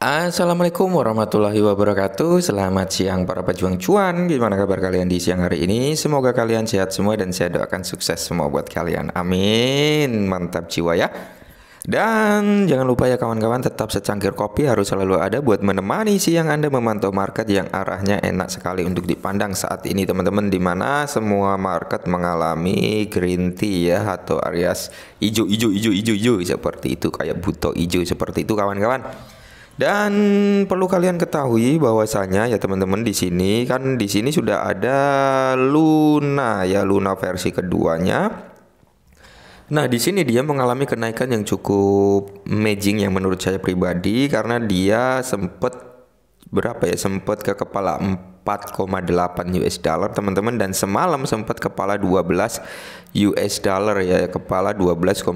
Assalamualaikum warahmatullahi wabarakatuh Selamat siang para pejuang cuan Gimana kabar kalian di siang hari ini Semoga kalian sehat semua dan saya doakan sukses semua buat kalian Amin Mantap jiwa ya dan jangan lupa ya kawan-kawan tetap secangkir kopi harus selalu ada buat menemani siang Anda memantau market yang arahnya enak sekali untuk dipandang saat ini teman-teman dimana semua market mengalami green tea ya atau areas hijau hijau hijau hijau hijau seperti itu kayak buto hijau seperti itu kawan-kawan dan perlu kalian ketahui bahwasanya ya teman-teman di sini kan di sini sudah ada Luna ya Luna versi keduanya. Nah, di sini dia mengalami kenaikan yang cukup amazing yang menurut saya pribadi karena dia sempat berapa ya sempat ke kepala 4 4,8 US dollar teman-teman dan semalam sempat kepala 12 US dollar ya kepala 12,1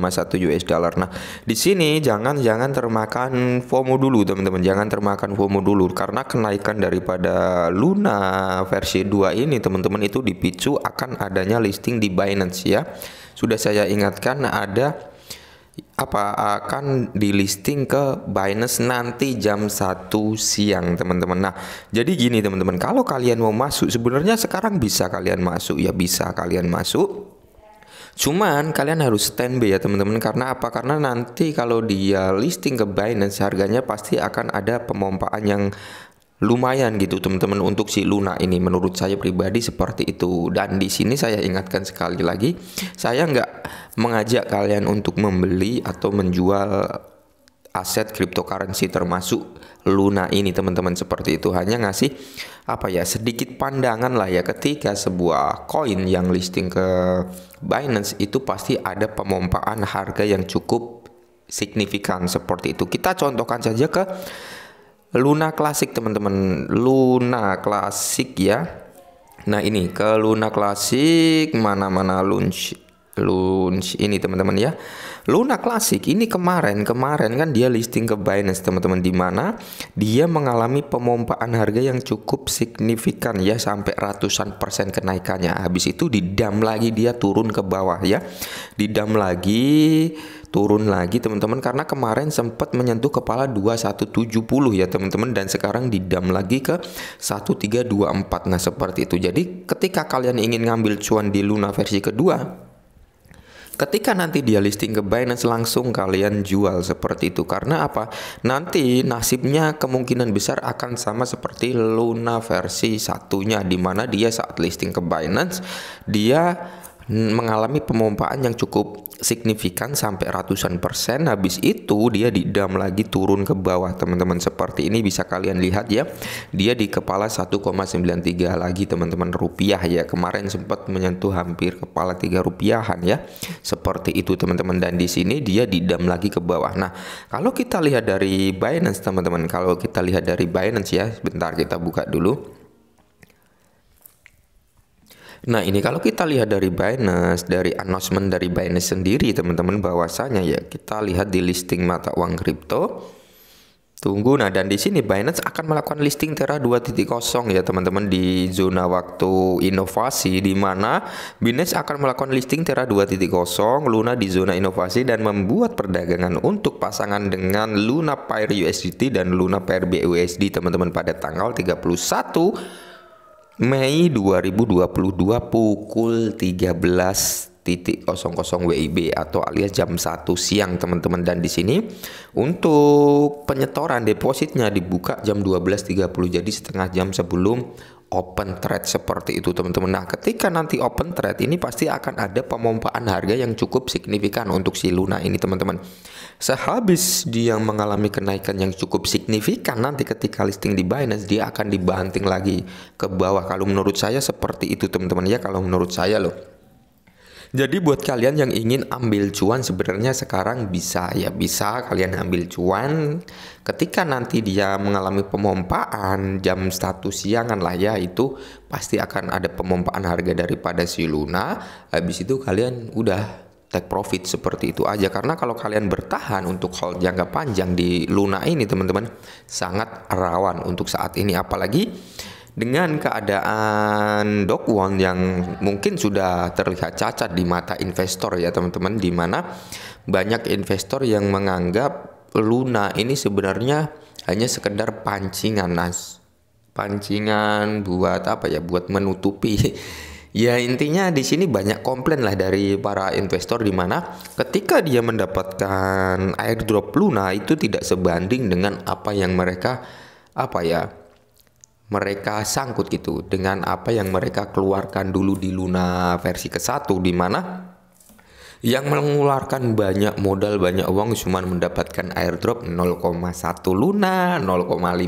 US dollar. Nah, di sini jangan jangan termakan FOMO dulu teman-teman, jangan termakan FOMO dulu karena kenaikan daripada Luna versi 2 ini teman-teman itu dipicu akan adanya listing di Binance ya. Sudah saya ingatkan ada apa akan di listing ke Binance nanti jam 1 siang teman-teman. Nah, jadi gini teman-teman, kalau kalian mau masuk sebenarnya sekarang bisa kalian masuk ya bisa kalian masuk. Cuman kalian harus standby ya teman-teman karena apa? Karena nanti kalau dia listing ke Binance harganya pasti akan ada pemompaan yang lumayan gitu teman-teman untuk si Luna ini menurut saya pribadi seperti itu dan di sini saya ingatkan sekali lagi saya nggak mengajak kalian untuk membeli atau menjual aset cryptocurrency termasuk Luna ini teman-teman seperti itu hanya ngasih apa ya sedikit pandangan lah ya ketika sebuah koin yang listing ke Binance itu pasti ada pemompaan harga yang cukup signifikan seperti itu kita contohkan saja ke Luna Klasik teman-teman Luna Klasik ya Nah ini ke Luna Klasik mana-mana launch, launch ini teman-teman ya Luna Classic ini kemarin kemarin kan dia listing ke Binance teman-teman di mana dia mengalami pemompaan harga yang cukup signifikan ya sampai ratusan persen kenaikannya. Habis itu didam lagi dia turun ke bawah ya. Didam lagi turun lagi teman-teman karena kemarin sempat menyentuh kepala 2170 ya teman-teman dan sekarang didam lagi ke 1324 nah seperti itu jadi ketika kalian ingin ngambil cuan di Luna versi kedua Ketika nanti dia listing ke Binance langsung kalian jual seperti itu karena apa? Nanti nasibnya kemungkinan besar akan sama seperti Luna versi satunya di mana dia saat listing ke Binance dia mengalami pemompaan yang cukup signifikan sampai ratusan persen habis itu dia didam lagi turun ke bawah teman-teman seperti ini bisa kalian lihat ya dia di kepala 1,93 lagi teman-teman rupiah ya kemarin sempat menyentuh hampir kepala 3 rupiahan ya seperti itu teman-teman dan di sini dia didam lagi ke bawah nah kalau kita lihat dari Binance teman-teman kalau kita lihat dari Binance ya bentar kita buka dulu Nah ini kalau kita lihat dari Binance, dari announcement dari Binance sendiri teman-teman bahwasanya ya kita lihat di listing mata uang kripto Tunggu nah dan di sini Binance akan melakukan listing Terra 2.0 ya teman-teman di zona waktu inovasi di mana Binance akan melakukan listing Terra 2.0 Luna di zona inovasi dan membuat perdagangan untuk pasangan dengan Luna Pair USDT dan Luna Pair BUSD teman-teman pada tanggal 31 Mei 2022 pukul 13 titik kosong WIB atau alias jam 1 siang teman-teman dan di sini untuk penyetoran depositnya dibuka jam 12.30 jadi setengah jam sebelum open trade seperti itu teman-teman. Nah ketika nanti open trade ini pasti akan ada pemompaan harga yang cukup signifikan untuk si Luna ini teman-teman. Sehabis dia mengalami kenaikan yang cukup signifikan nanti ketika listing di Binance dia akan dibanting lagi ke bawah. Kalau menurut saya seperti itu teman-teman ya kalau menurut saya loh. Jadi buat kalian yang ingin ambil cuan sebenarnya sekarang bisa ya bisa kalian ambil cuan ketika nanti dia mengalami pemompaan jam satu siangan lah ya itu pasti akan ada pemompaan harga daripada si Luna habis itu kalian udah take profit seperti itu aja karena kalau kalian bertahan untuk hold jangka panjang di Luna ini teman-teman sangat rawan untuk saat ini apalagi dengan keadaan dog One yang mungkin sudah terlihat cacat di mata investor ya teman-teman di mana banyak investor yang menganggap Luna ini sebenarnya hanya sekedar pancingan nas pancingan buat apa ya buat menutupi ya intinya di sini banyak komplain lah dari para investor di mana ketika dia mendapatkan airdrop Luna itu tidak sebanding dengan apa yang mereka apa ya mereka sangkut gitu dengan apa yang mereka keluarkan dulu di Luna versi ke-1 di mana yang mengeluarkan banyak modal banyak uang cuma mendapatkan airdrop 0,1 Luna, 0,5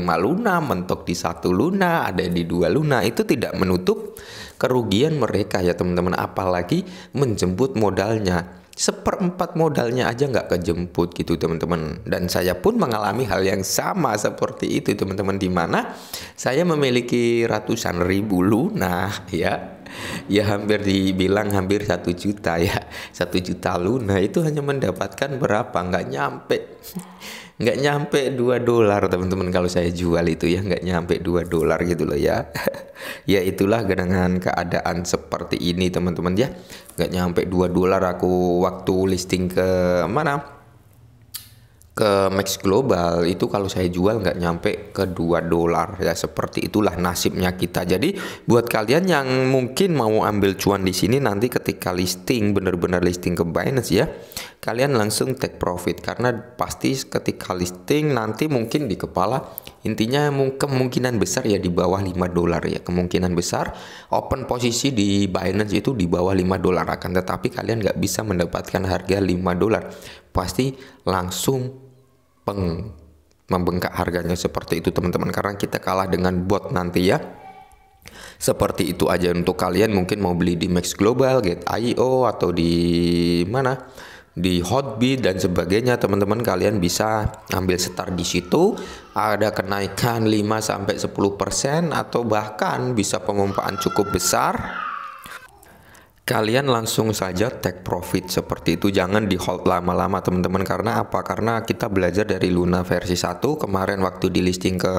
Luna, mentok di 1 Luna, ada di 2 Luna itu tidak menutup kerugian mereka ya teman-teman apalagi menjemput modalnya seperempat modalnya aja nggak kejemput gitu teman-teman dan saya pun mengalami hal yang sama seperti itu teman-teman di mana saya memiliki ratusan ribu lunak ya ya hampir dibilang hampir satu juta ya satu juta Luna itu hanya mendapatkan berapa nggak nyampe nggak nyampe dua dolar teman-teman kalau saya jual itu ya nggak nyampe dua dolar gitu loh ya ya itulah dengan keadaan seperti ini teman-teman ya nggak nyampe dua dolar aku waktu listing ke mana ke max global itu kalau saya jual nggak nyampe ke 2 dolar ya seperti itulah nasibnya kita jadi buat kalian yang mungkin mau ambil cuan di sini nanti ketika listing benar-benar listing ke Binance ya kalian langsung take profit karena pasti ketika listing nanti mungkin di kepala intinya kemungkinan besar ya di bawah 5 dolar ya kemungkinan besar open posisi di Binance itu di bawah 5 dolar akan tetapi kalian nggak bisa mendapatkan harga 5 dolar pasti langsung peng membengkak harganya seperti itu teman-teman karena kita kalah dengan bot nanti ya seperti itu aja untuk kalian mungkin mau beli di Max Global, Get.io atau di mana di Hotbit dan sebagainya teman-teman kalian bisa ambil start di situ ada kenaikan 5 sampai 10% atau bahkan bisa pemompaan cukup besar kalian langsung saja take profit seperti itu jangan di hold lama-lama teman-teman karena apa karena kita belajar dari Luna versi 1 kemarin waktu di listing ke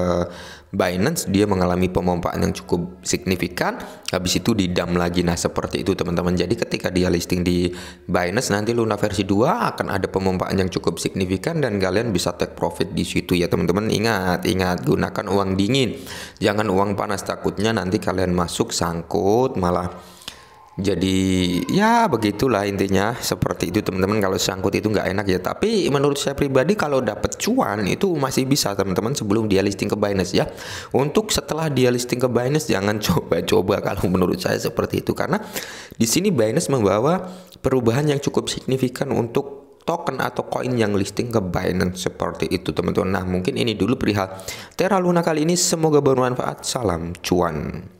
Binance dia mengalami pemompaan yang cukup signifikan habis itu di dump lagi nah seperti itu teman-teman jadi ketika dia listing di Binance nanti Luna versi 2 akan ada pemompaan yang cukup signifikan dan kalian bisa take profit di situ ya teman-teman ingat ingat gunakan uang dingin jangan uang panas takutnya nanti kalian masuk sangkut malah jadi ya begitulah intinya seperti itu teman-teman kalau sangkut itu nggak enak ya tapi menurut saya pribadi kalau dapat cuan itu masih bisa teman-teman sebelum dia listing ke Binance ya untuk setelah dia listing ke Binance jangan coba-coba kalau menurut saya seperti itu karena di sini Binance membawa perubahan yang cukup signifikan untuk token atau koin yang listing ke Binance seperti itu teman-teman. Nah mungkin ini dulu perihal Terra Luna kali ini semoga bermanfaat. Salam cuan.